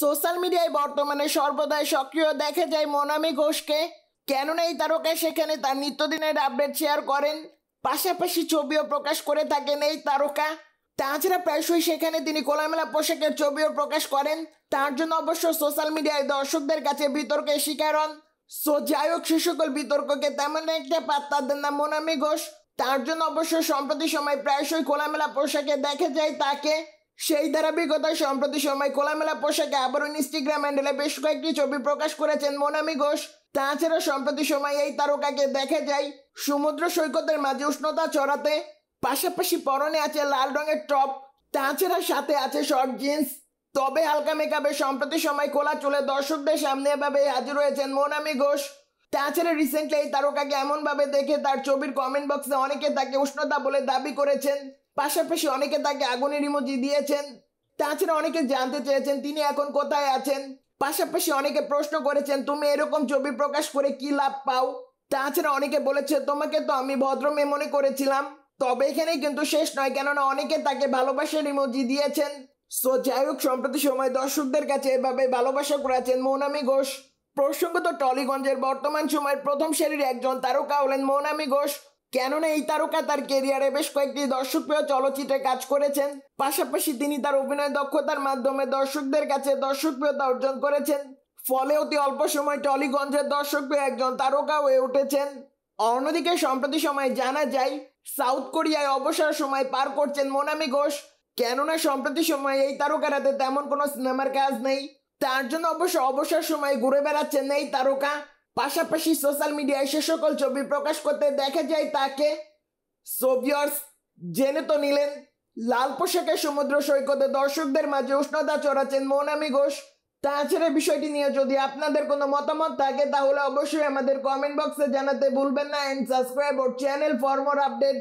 social মিডিয়ায় বর্তমানে সর্বদাই সক্রিয় দেখা যায় মনামি ঘোষকে কেননা এই তারকা সেখানে তার নিত্যদিনের আপডেট শেয়ার করেন পাশাপাশি ছবিও প্রকাশ করে থাকেন এই তারকা তাছাড়া প্রায়শই সেখানে তিনি কোলামেলা পোশাকের ছবিও প্রকাশ করেন তার জন্য অবশ্য সোশ্যাল মিডিয়ায় দর্শকদের কাছে বিতর্কের শিকার হন সো যাই হোক সে সকল বিতর্ককে তেমন একটা পাত্তা দেন না মোনামি ঘোষ তার জন্য অবশ্য সম্প্রতি সময় প্রায়শই খোলামেলা পোশাকে দেখা যায় তাকে সেই ধারাবাহিকতায় সম্প্রতি সময় খোলামেলা পোশাকে আবারও ইনস্টাগ্রাম হ্যান্ডেলে বেশ কয়েকটি ছবি প্রকাশ করেছেন মোনামি ঘোষ তাছাড়া সম্প্রতি সময় এই তারকাকে দেখা যায় সমুদ্র সৈকতের মাঝে উষ্ণতা চড়াতে পাশাপাশি পরনে আছে লাল রঙের টপ তাছাড়া সাথে আছে শর্ট জিন্স তবে হালকা মেকআপে সম্প্রতি সময় খোলা চলে দর্শকদের সামনে এভাবে হাজির হয়েছেন মোনামি ঘোষ তাছাড়া রিসেন্টলি এই তারকাকে এমনভাবে দেখে তার ছবির কমেন্ট বক্সে অনেকে তাকে উষ্ণতা বলে দাবি করেছেন পাশাপাশি অনেকে তাকে আগুনের ইমোজি দিয়েছেন তাছাড়া অনেকে জানতে চেয়েছেন তিনি এখন কোথায় আছেন পাশাপাশি অনেকে প্রশ্ন করেছেন তুমি এরকম ছবি প্রকাশ করে কি লাভ পাও তাছাড়া অনেকে বলেছে তোমাকে তো আমি ভদ্র মেয়ে মনে করেছিলাম তবে এখানে কিন্তু শেষ নয় কেননা অনেকে তাকে ভালোবাসার ইমোজি দিয়েছেন সো যাই হোক সম্প্রতি সময় দর্শকদের কাছে এভাবে ভালোবাসা করেছেন মৌনামি ঘোষ প্রসঙ্গত টলিগঞ্জের বর্তমান সময়ের প্রথম শ্রেণীর একজন তারকা হলেন মৌনামি ঘোষ কেননা এই তারকা তার কেরিয়ারে বেশ কয়েকটি দর্শকপ্রিয় চলচ্চিত্রে কাজ করেছেন পাশাপাশি তিনি তার অভিনয় দক্ষতার মাধ্যমে দর্শকদের কাছে দর্শকপ্রিয়তা অর্জন করেছেন ফলে অতি অল্প সময় টলিগঞ্জের দর্শকপ্রিয় একজন তারকা হয়ে উঠেছেন অন্যদিকে সম্প্রতি সময়ে জানা যায় সাউথ কোরিয়ায় অবসর সময় পার করছেন মোনামি ঘোষ কেননা সম্প্রতি সময় এই তারকারাতে তেমন কোনো সিনেমার কাজ নেই তার জন্য অবশ্য অবসর সময় ঘুরে বেড়াচ্ছেন এই তারকা পাশাপাশি সোশ্যাল মিডিয়ায় সে সকল ছবি প্রকাশ করতে দেখা যায় তাকে সোভিয়ার্স জেনে তো নিলেন লাল পোশাকে সমুদ্র সৈকতে দর্শকদের মাঝে উষ্ণতা চড়াচ্ছেন মৌনামি ঘোষ তাছাড়া বিষয়টি নিয়ে যদি আপনাদের কোনো মতামত থাকে তাহলে অবশ্যই আমাদের কমেন্ট বক্সে জানাতে ভুলবেন না and subscribe our channel for more update